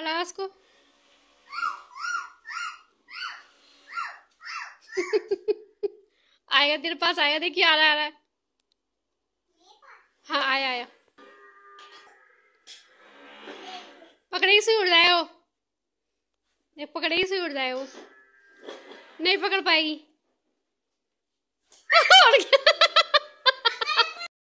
लगा उसको आएगा तेरे पास आएगा देखिए आ रहा आ रहा है हाँ आया आया पकड़े से उड़ जाए वो पकड़ेगी से उड़ जाए वो नहीं पकड़ पाएगी